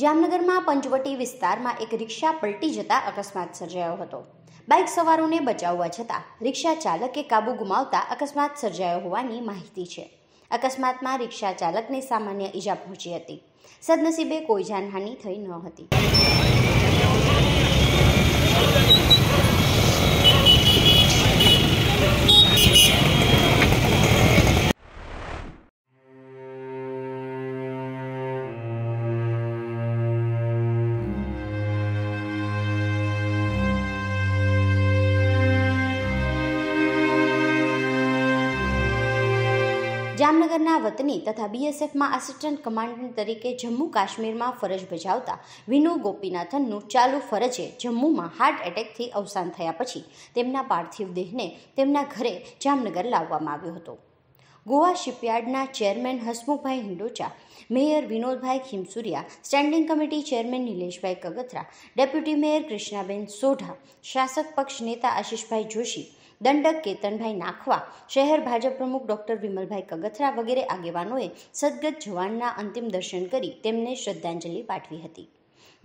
જામનગરમાં પંચવટી વિસ્તારમાં એક રિક્ષા પલટી જતા અકસ્માત સર્જાયો હતો બાઇક સવારોને બચાવવા છતાં રિક્ષા ચાલકે કાબુ ગુમાવતા અકસ્માત સર્જાયો હોવાની માહિતી છે અકસ્માતમાં રિક્ષા ચાલકને સામાન્ય ઈજા પહોંચી હતી સદનસીબે કોઈ જાનહાનિ થઈ ન હતી જામનગરના વતની તથા બીએસએફમાં આસિસ્ટન્ટ કમાન્ડન્ટ તરીકે જમ્મુ કાશ્મીરમાં ફરજ બજાવતા વિનુ ગોપીનાથનનું ચાલુ ફરજે જમ્મુમાં હાર્ટ એટેકથી અવસાન થયા પછી તેમના પાર્થિવ દેહને તેમના ઘરે જામનગર લાવવામાં આવ્યો હતો ગોવા શિપયાર્ડના chairman Hasmukhbhai Hindocha mayor Vinodbhai Khimsuriya standing committee chairman Nileshbhai Kagathara deputy mayor Krishnaben Sodha શાસક પક્ષ નેતા આશિષભાઈ જોશી દંડક કેતનભાઈ નાખવા શહેર ભાજપ પ્રમુખ ડોક્ટર વિમલભાઈ કગથરા વગેરે આગેવાનોએ સદગત જવાનના અંતિમ દર્શન કરી તેમને શ્રદ્ધાંજલિ પાઠવી હતી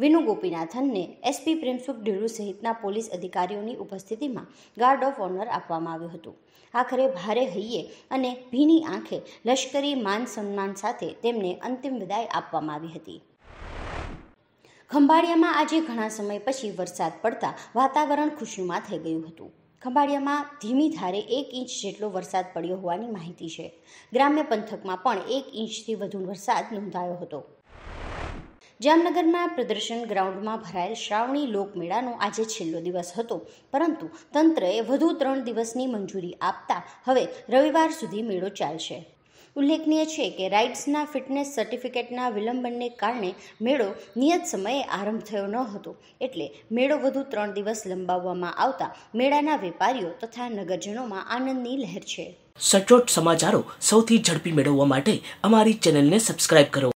વિનુ ગોપીનાથનને એસપી પ્રેમસુખ ઢીલુ સહિતના પોલીસ અધિકારીઓની ઉપસ્થિતિમાં ગાર્ડ ઓફ ઓનર આપવામાં આવ્યું હતું આખરે ભારે હૈયે અને ભીની આંખે લશ્કરી માન સન્માન સાથે તેમને અંતિમ વિદાય આપવામાં આવી હતી ખંભાળિયામાં આજે ઘણા સમય પછી વરસાદ પડતા વાતાવરણ ખુશીમાં થઈ ગયું હતું ખંભાળિયામાં ધીમી ધારે એક ઇંચ જેટલો વરસાદ પડ્યો હોવાની માહિતી છે ગ્રામ્ય પંથકમાં પણ એક ઇંચથી વધુ વરસાદ નોંધાયો હતો જામનગરમાં પ્રદર્શન ગ્રાઉન્ડમાં ભરાયેલ શ્રાવણી લોકમેળાનો આજે છેલ્લો દિવસ હતો પરંતુ તંત્રએ વધુ ત્રણ દિવસની મંજૂરી આપતા હવે રવિવાર સુધી મેળો ચાલશે ઉલ્લેખનીય છે કે રાઇડ્સના ફિટનેસ સર્ટિફિકેટના વિલંબનને કારણે મેળો નિયત સમયે આરંભ થયો ન હતો એટલે મેળો વધુ ત્રણ દિવસ લંબાવવામાં આવતા મેળાના વેપારીઓ તથા નગરજનોમાં આનંદની લહેર છે સચોટ સમાચારો સૌથી ઝડપી મેળવવા માટે અમારી ચેનલને સબસ્ક્રાઇબ કરો